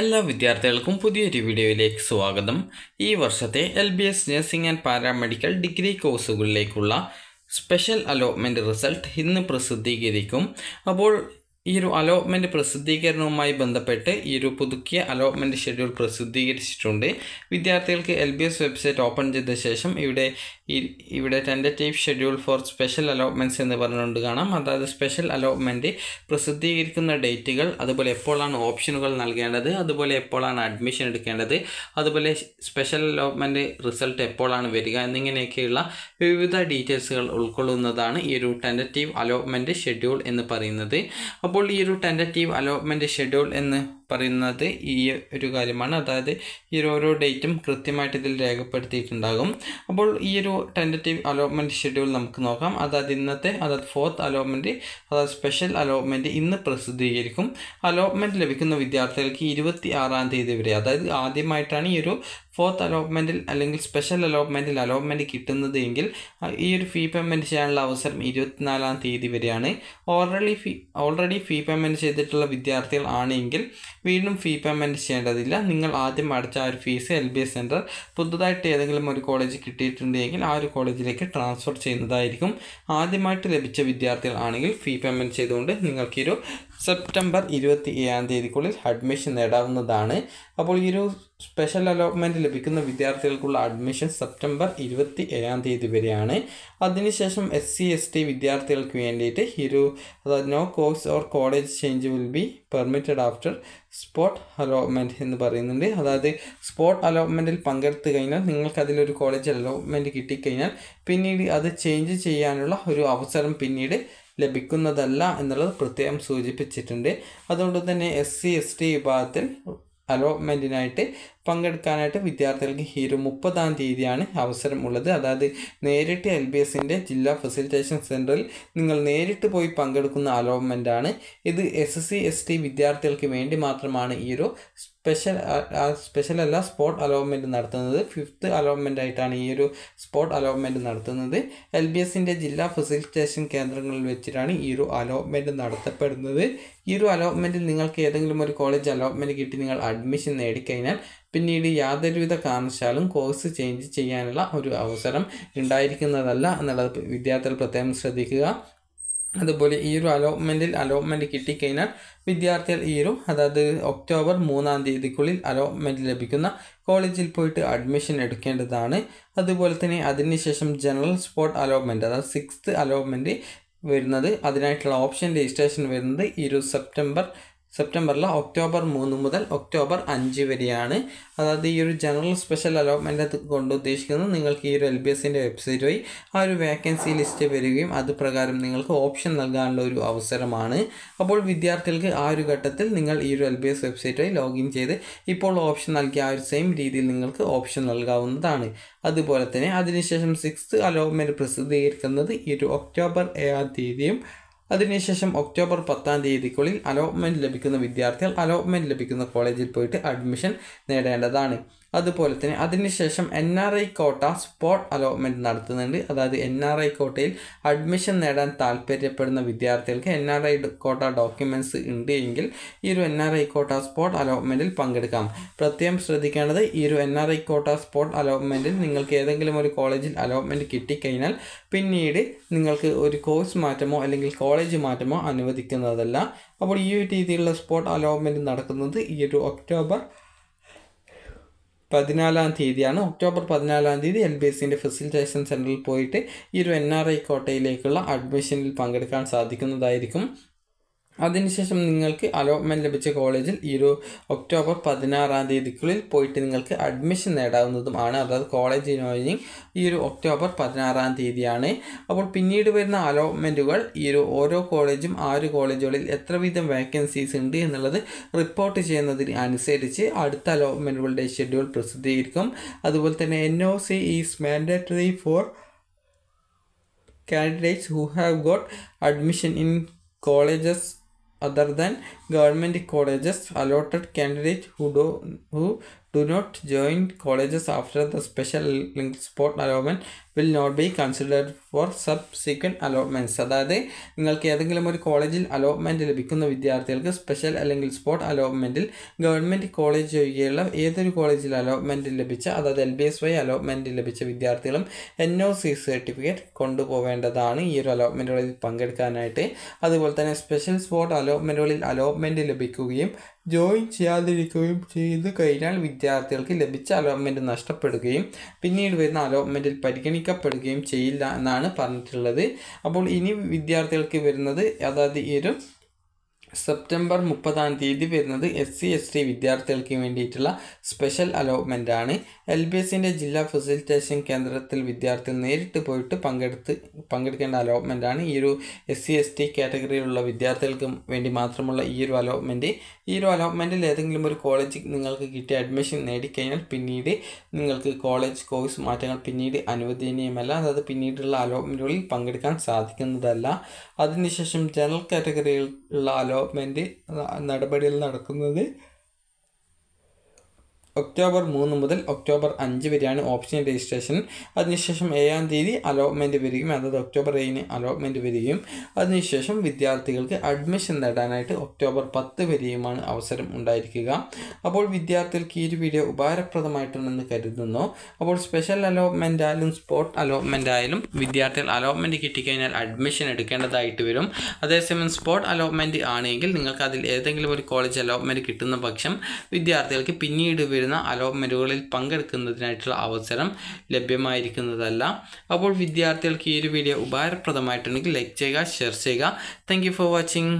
എല്ലാ വിദ്യാർത്ഥികൾക്കും പുതിയൊരു വീഡിയോയിലേക്ക് സ്വാഗതം ഈ വർഷത്തെ L B S nursing and paramedical degree കോഴ്സുകളിലേക്കുള്ള സ്പെഷ്യൽ അലോട്ട്മെൻറ്റ് റിസൾട്ട് ഇന്ന് പ്രസിദ്ധീകരിക്കും അപ്പോൾ ഈ ഒരു അലോട്ട്മെൻറ്റ് പ്രസിദ്ധീകരണവുമായി ബന്ധപ്പെട്ട് ഈ ഒരു പുതുക്കിയ അലോട്ട്മെൻറ്റ് ഷെഡ്യൂൾ പ്രസിദ്ധീകരിച്ചിട്ടുണ്ട് വിദ്യാർത്ഥികൾക്ക് L B S website open ചെയ്ത ശേഷം ഇവിടെ ഇവിടെ tentative schedule for special allotments എന്ന് പറഞ്ഞുകൊണ്ട് കാണാം അതായത് സ്പെഷ്യൽ അലോട്ട്മെൻറ്റ് പ്രസിദ്ധീകരിക്കുന്ന ഡേറ്റുകൾ അതുപോലെ എപ്പോഴാണ് ഓപ്ഷനുകൾ നൽകേണ്ടത് അതുപോലെ എപ്പോഴാണ് അഡ്മിഷൻ എടുക്കേണ്ടത് അതുപോലെ സ്പെഷ്യൽ അലോട്ട്മെൻറ്റ് റിസൾട്ട് എപ്പോഴാണ് വരിക എന്നിങ്ങനെയൊക്കെയുള്ള വിവിധ ഡീറ്റെയിൽസുകൾ ഉൾക്കൊള്ളുന്നതാണ് ഈ ഒരു ടെൻഡറ്റീവ് അലോട്ട്മെൻറ്റ് ഷെഡ്യൂൾ എന്ന് പറയുന്നത് അപ്പോൾ അപ്പോൾ ഈ ഒരു ടെൻറ്റേറ്റീവ് അലോട്ട്മെൻറ്റ് ഷെഡ്യൂൾ എന്ന് പറയുന്നത് ഈ ഒരു കാര്യമാണ് അതായത് ഈ ഓരോ ഡേറ്റും കൃത്യമായിട്ട് ഇതിൽ രേഖപ്പെടുത്തിയിട്ടുണ്ടാകും അപ്പോൾ ഈ ഒരു ടെൻറ്റേറ്റീവ് അലോട്ട്മെൻറ്റ് ഷെഡ്യൂൾ നമുക്ക് നോക്കാം അതായത് ഇന്നത്തെ അതായത് ഫോർത്ത് അലോട്ട്മെൻറ്റ് അതായത് സ്പെഷ്യൽ അലോട്ട്മെൻറ്റ് ഇന്ന് പ്രസിദ്ധീകരിക്കും അലോട്ട്മെൻറ്റ് ലഭിക്കുന്ന വിദ്യാർത്ഥികൾക്ക് ഇരുപത്തി ആറാം തീയതി വരെ അതായത് ആദ്യമായിട്ടാണ് ഈ ഒരു ഫോർത്ത് അലോട്ട്മെൻറ്റിൽ അല്ലെങ്കിൽ സ്പെഷ്യൽ അലോട്ട്മെൻറ്റിൽ അലോട്ട്മെൻറ്റ് കിട്ടുന്നത് എങ്കിൽ ഈ ഒരു ഫീ പേയ്മെൻറ്റ് ചെയ്യാനുള്ള അവസരം ഇരുപത്തിനാലാം തീയതി വരെയാണ് already fee already fee payment ചെയ്തിട്ടുള്ള വിദ്യാർത്ഥികൾ ആണെങ്കിൽ വീണ്ടും ഫീ പേയ്മെൻറ്റ് ചെയ്യേണ്ടതില്ല നിങ്ങൾ ആദ്യം അടച്ച ആ ഒരു fees L B S centre പുതുതായിട്ട് ഏതെങ്കിലും ഒരു കോളേജ് കിട്ടിയിട്ടുണ്ടെങ്കിൽ ആ ഒരു കോളേജിലേക്ക് ട്രാൻസ്ഫർ ചെയ്യുന്നതായിരിക്കും ആദ്യമായിട്ട് ലഭിച്ച വിദ്യാർത്ഥികൾ ആണെങ്കിൽ ഫീ പേയ്മെൻറ്റ് ചെയ്തുകൊണ്ട് നിങ്ങൾക്കൊരു സെപ്റ്റംബർ ഇരുപത്തി ഏഴാം തീയതിക്കുള്ളിൽ അഡ്മിഷൻ നേടാവുന്നതാണ് അപ്പോൾ ഈ ഒരു സ്പെഷ്യൽ അലോട്ട്മെൻറ്റ് ലഭിക്കുന്ന വിദ്യാർത്ഥികൾക്കുള്ള അഡ്മിഷൻ സെപ്റ്റംബർ ഇരുപത്തി ഏഴാം തീയതി വരെയാണ് അതിനുശേഷം എസ് സി എസ് ടി വിദ്യാർത്ഥികൾക്ക് വേണ്ടിയിട്ട് ഇരു അതായത് no course or college change will be permitted after spot allotment എന്ന് പറയുന്നുണ്ട് അതായത് സ്പോട്ട് അലോട്ട്മെൻറ്റിൽ പങ്കെടുത്തു കഴിഞ്ഞാൽ നിങ്ങൾക്ക് അതിലൊരു കോളേജ് അലോട്ട്മെൻറ്റ് കിട്ടിക്കഴിഞ്ഞാൽ പിന്നീട് അത് ചേഞ്ച് ചെയ്യാനുള്ള ഒരു അവസരം പിന്നീട് ലഭിക്കുന്നതല്ല എന്നുള്ളത് പ്രത്യേകം സൂചിപ്പിച്ചിട്ടുണ്ട് അതുകൊണ്ട് തന്നെ എസ് സി എസ് ടി വിഭാഗത്തിൽ അലോട്ട്മെൻറ്റിനായിട്ട് പങ്കെടുക്കാനായിട്ട് വിദ്യാർത്ഥികൾക്ക് ഒരു മുപ്പതാം തീയതിയാണ് അവസരമുള്ളത് അതായത് നേരിട്ട് എൽ ബി എസിൻ്റെ ജില്ലാ ഫെസിലിറ്റേഷൻ സെൻറ്ററിൽ നിങ്ങൾ നേരിട്ട് പോയി പങ്കെടുക്കുന്ന ആണ് ഇത് എസ് സി എസ് ടി വിദ്യാർത്ഥികൾക്ക് വേണ്ടി മാത്രമാണ് ഈ ഒരു സ്പെഷ്യൽ സ്പെഷ്യൽ അല്ല സ്പോട്ട് അലോട്ട്മെൻറ്റ് നടത്തുന്നത് ഫിഫ്ത്ത് അലോട്ട്മെൻ്റ് ആയിട്ടാണ് ഈ ഒരു സ്പോട്ട് അലോട്ട്മെൻറ്റ് നടത്തുന്നത് എൽ ബി എസിൻ്റെ ജില്ലാ ഫെസിലിറ്റേഷൻ കേന്ദ്രങ്ങളിൽ വെച്ചിട്ടാണ് ഈ ഒരു അലോട്ട്മെൻറ്റ് നടത്തപ്പെടുന്നത് ഈ ഒരു അലോട്ട്മെൻറ്റിൽ നിങ്ങൾക്ക് ഏതെങ്കിലും ഒരു കോളേജ് അലോട്ട്മെൻറ്റ് കിട്ടി നിങ്ങൾ അഡ്മിഷൻ നേടിക്കഴിഞ്ഞാൽ പിന്നീട് യാതൊരുവിധ കാരണശാലും കോഴ്സ് ചേഞ്ച് ചെയ്യാനുള്ള ഒരു അവസരം ഉണ്ടായിരിക്കുന്നതല്ല എന്നുള്ളത് വിദ്യാർത്ഥികൾ പ്രത്യേകം ശ്രദ്ധിക്കുക അതുപോലെ ഈ ഒരു അലോട്ട്മെൻറ്റിൽ അലോട്ട്മെൻറ്റ് കിട്ടിക്കഴിഞ്ഞാൽ വിദ്യാർത്ഥികൾ ഈ ഒരു അതായത് ഒക്ടോബർ മൂന്നാം തീയതിക്കുള്ളിൽ അലോട്ട്മെൻറ്റ് ലഭിക്കുന്ന കോളേജിൽ പോയിട്ട് അഡ്മിഷൻ എടുക്കേണ്ടതാണ് അതുപോലെ തന്നെ അതിനുശേഷം ജനറൽ സ്പോട്ട് അലോട്ട്മെൻറ്റ് അതായത് സിക്സ്ത് അലോട്ട്മെൻറ്റ് വരുന്നത് അതിനായിട്ടുള്ള ഓപ്ഷൻ രജിസ്ട്രേഷൻ വരുന്നത് ഈ ഒരു സെപ്റ്റംബർ സെപ്റ്റംബറിൽ ഒക്ടോബർ മൂന്ന് മുതൽ ഒക്ടോബർ അഞ്ച് വരെയാണ് അതായത് ഈ ഒരു ജനറൽ സ്പെഷ്യൽ അലോട്ട്മെൻറ്റ് കൊണ്ട് ഉദ്ദേശിക്കുന്നത് നിങ്ങൾക്ക് ഈ ഒരു എൽ ബി എസിൻ്റെ വെബ്സൈറ്റ് വഴി ആ ഒരു വേക്കൻസി ലിസ്റ്റ് വരികയും അത് പ്രകാരം നിങ്ങൾക്ക് ഓപ്ഷൻ നൽകാനുള്ള ഒരു അവസരമാണ് അപ്പോൾ വിദ്യാർത്ഥികൾക്ക് ആ ഒരു ഘട്ടത്തിൽ നിങ്ങൾ ഈ ഒരു എൽ ബി എസ് വെബ്സൈറ്റ് വഴി ലോഗിൻ ചെയ്ത് ഇപ്പോൾ ഓപ്ഷൻ നൽകിയ ആ ഒരു സെയിം രീതിയിൽ നിങ്ങൾക്ക് ഓപ്ഷൻ നൽകാവുന്നതാണ് അതുപോലെ തന്നെ അതിനുശേഷം സിക്സ് അലോട്ട്മെൻറ്റ് പ്രസിദ്ധീകരിക്കുന്നത് ഈ ഒരു ഒക്ടോബർ ഏഴാം തീയതിയും അതിനുശേഷം ഒക്ടോബർ പത്താം തീയതിക്കുള്ളിൽ അലോട്ട്മെൻറ്റ് ലഭിക്കുന്ന വിദ്യാർത്ഥികൾ അലോട്ട്മെൻറ്റ് ലഭിക്കുന്ന കോളേജിൽ പോയിട്ട് അഡ്മിഷൻ നേടേണ്ടതാണ് അതുപോലെ തന്നെ അതിനുശേഷം N R I quota spot allotment നടത്തുന്നുണ്ട് അതായത് എൻ ആർ ഐ കോട്ടയിൽ അഡ്മിഷൻ നേടാൻ താല്പര്യപ്പെടുന്ന വിദ്യാർത്ഥികൾക്ക് N R I quota documents ഉണ്ട് എങ്കിൽ ഈ ഒരു N R I quota spot അലോട്ട്മെൻറ്റിൽ പങ്കെടുക്കാം പ്രത്യേകം ശ്രദ്ധിക്കേണ്ടത് ഈ ഒരു N R I quota spot അലോട്ട്മെൻറ്റിൽ നിങ്ങൾക്ക് ഏതെങ്കിലും ഒരു കോളേജിൽ അലോട്ട്മെൻറ്റ് കിട്ടിക്കഴിഞ്ഞാൽ പിന്നീട് നിങ്ങൾക്ക് ഒരു കോഴ്സ് മാറ്റമോ അല്ലെങ്കിൽ കോളേജ് മാറ്റമോ അനുവദിക്കുന്നതല്ല അപ്പോൾ ഈ ഒരു രീതിയിലുള്ള സ്പോട്ട് അലോട്ട്മെൻറ്റ് നടക്കുന്നത് ഈ ഒരു ഒക്ടോബർ പതിനാലാം തീയതിയാണ് ഒക്ടോബർ പതിനാലാം തീയതി എൻ ബി എസിൻ്റെ ഫെസിലിറ്റേഷൻ സെൻറ്ററിൽ പോയിട്ട് ഈ ഒരു എൻ ആർ ഐ കോട്ടയിലേക്കുള്ള അഡ്മിഷനിൽ പങ്കെടുക്കാൻ സാധിക്കുന്നതായിരിക്കും അതിനുശേഷം നിങ്ങൾക്ക് അലോട്ട്മെൻറ്റ് ലഭിച്ച കോളേജിൽ ഈ ഒരു ഒക്ടോബർ പതിനാറാം തീയതിക്കുള്ളിൽ പോയിട്ട് നിങ്ങൾക്ക് അഡ്മിഷൻ നേടാവുന്നതുമാണ് അതായത് കോളേജ് ജോയിനിങ് ഈ ഒരു ഒക്ടോബർ പതിനാറാം തീയതിയാണ് അപ്പോൾ പിന്നീട് വരുന്ന അലോട്ട്മെൻറ്റുകൾ ഈ ഒരു ഓരോ കോളേജും ആറ് കോളേജുകളിൽ എത്ര വീതം വേക്കൻസീസ് ഉണ്ട് എന്നുള്ളത് റിപ്പോർട്ട് ചെയ്യുന്നതിന് അനുസരിച്ച് അടുത്ത അലോട്ട്മെൻറ്റുകളുടെ ഷെഡ്യൂൾ പ്രസിദ്ധീകരിക്കും അതുപോലെ തന്നെ N O C is mandatory for candidates who have got admission in colleges other than government colleges allotted candidates who do, who do not join colleges after the special sport allotment will not be considered for subsequent allotments അതായത് നിങ്ങൾക്ക് ഏതെങ്കിലും ഒരു കോളേജിൽ allotment ലഭിക്കുന്ന വിദ്യാർത്ഥികൾക്ക് special അല്ലെങ്കിൽ spot അലോട്ട്മെൻറ്റിൽ government college ഒഴികെയുള്ള ഏതൊരു കോളേജിൽ അലോട്ട്മെൻറ്റ് ലഭിച്ച അതായത് എൽ ബി എസ് വൈ അലോട്ട്മെൻറ്റ് ലഭിച്ച വിദ്യാർത്ഥികളും എൻ ഒ സി സർട്ടിഫിക്കറ്റ് കൊണ്ടുപോകേണ്ടതാണ് ഈ ഒരു അലോട്ട്മെൻറ്റുകളിൽ പങ്കെടുക്കാനായിട്ട് അതുപോലെ തന്നെ സ്പെഷ്യൽ സ്പോട്ട് അലോട്ട്മെൻറ്റുകളിൽ അലോട്ട്മെൻറ്റ് ലഭിക്കുകയും ജോയിൻ ചെയ്യാതിരിക്കുകയും ചെയ്തു കഴിഞ്ഞാൽ വിദ്യാർത്ഥികൾക്ക് ലഭിച്ച അലോട്ട്മെൻറ്റ് നഷ്ടപ്പെടുകയും പിന്നീട് വരുന്ന അലോട്ട്മെൻറ്റിൽ പരിഗണിക്കുക ശ്രദ്ധിക്കപ്പെടുകയും ചെയ്യില്ല എന്നാണ് പറഞ്ഞിട്ടുള്ളത് അപ്പോൾ ഇനി വിദ്യാർത്ഥികൾക്ക് വരുന്നത് അതായത് ഈ ഒരു സെപ്റ്റംബർ മുപ്പതാം തീയതി വരുന്നത് എസ് സി എസ് ടി വിദ്യാർത്ഥികൾക്ക് വേണ്ടിയിട്ടുള്ള സ്പെഷ്യൽ അലോട്ട്മെൻ്റ് ആണ് എൽ ബി എസിൻ്റെ ജില്ലാ ഫെസിലിറ്റേഷൻ കേന്ദ്രത്തിൽ വിദ്യാർത്ഥികൾ നേരിട്ട് പോയിട്ട് പങ്കെടുത്ത് പങ്കെടുക്കേണ്ട അലോട്ട്മെൻ്റ് ആണ് ഈ ഒരു എസ് സി എസ് ടി കാറ്റഗറിയിലുള്ള വിദ്യാർത്ഥികൾക്ക് വേണ്ടി മാത്രമുള്ള ഈ ഒരു അലോട്ട്മെൻറ്റ് ഈ ഒരു അലോട്ട്മെൻറ്റിൽ ഏതെങ്കിലും ഒരു കോളേജിൽ നിങ്ങൾക്ക് കിട്ടിയ അഡ്മിഷൻ നേടിക്കഴിഞ്ഞാൽ പിന്നീട് നിങ്ങൾക്ക് കോളേജ് കോഴ്സ് മാറ്റങ്ങൾ പിന്നീട് അനുവദനീയമല്ല അതായത് പിന്നീടുള്ള അലോട്ട്മെൻറ്റുകളിൽ പങ്കെടുക്കാൻ സാധിക്കുന്നതല്ല അതിനുശേഷം ജനറൽ കാറ്റഗറിയിലുള്ള അലോ ഗവൺമെൻറ് നടപടികൾ നടക്കുന്നത് ഒക്ടോബർ മൂന്ന് മുതൽ ഒക്ടോബർ അഞ്ച് വരെയാണ് ഓപ്ഷൻ രജിസ്ട്രേഷൻ അതിനുശേഷം ഏഴാം തീയതി അലോട്ട്മെൻറ്റ് വരികയും അതായത് ഒക്ടോബർ ഏഴിന് അലോട്ട്മെൻറ്റ് വരികയും അതിനുശേഷം വിദ്യാർത്ഥികൾക്ക് അഡ്മിഷൻ നേടാനായിട്ട് ഒക്ടോബർ പത്ത് വരെയുമാണ് അവസരം ഉണ്ടായിരിക്കുക അപ്പോൾ വിദ്യാർത്ഥികൾക്ക് ഈ ഒരു വീഡിയോ ഉപകാരപ്രദമായിട്ടുണ്ടെന്ന് കരുതുന്നു അപ്പോൾ സ്പെഷ്യൽ അലോട്ട്മെൻ്റ് ആയാലും സ്പോട്ട് അലോട്ട്മെൻ്റ് ആയാലും വിദ്യാർത്ഥികൾ അലോട്ട്മെൻറ്റ് കിട്ടിക്കഴിഞ്ഞാൽ അഡ്മിഷൻ എടുക്കേണ്ടതായിട്ട് വരും അതേസമയം സ്പോട്ട് അലോട്ട്മെൻറ്റ് ആണെങ്കിൽ നിങ്ങൾക്ക് അതിൽ ഏതെങ്കിലും ഒരു കോളേജ് അലോട്ട്മെൻറ്റ് കിട്ടുന്ന പക്ഷം വിദ്യാർത്ഥികൾക്ക് പിന്നീട് വരുന്ന വരുന്ന അലോപ്മെൻറ്റുകളിൽ പങ്കെടുക്കുന്നതിനായിട്ടുള്ള അവസരം ലഭ്യമായിരിക്കുന്നതല്ല അപ്പോൾ വിദ്യാർത്ഥികൾക്ക് ഈ ഒരു വീഡിയോ ഉപകാരപ്രദമായിട്ടുണ്ടെങ്കിൽ ലൈക്ക് ചെയ്യുക ഷെയർ ചെയ്യുക താങ്ക് ഫോർ വാച്ചിങ്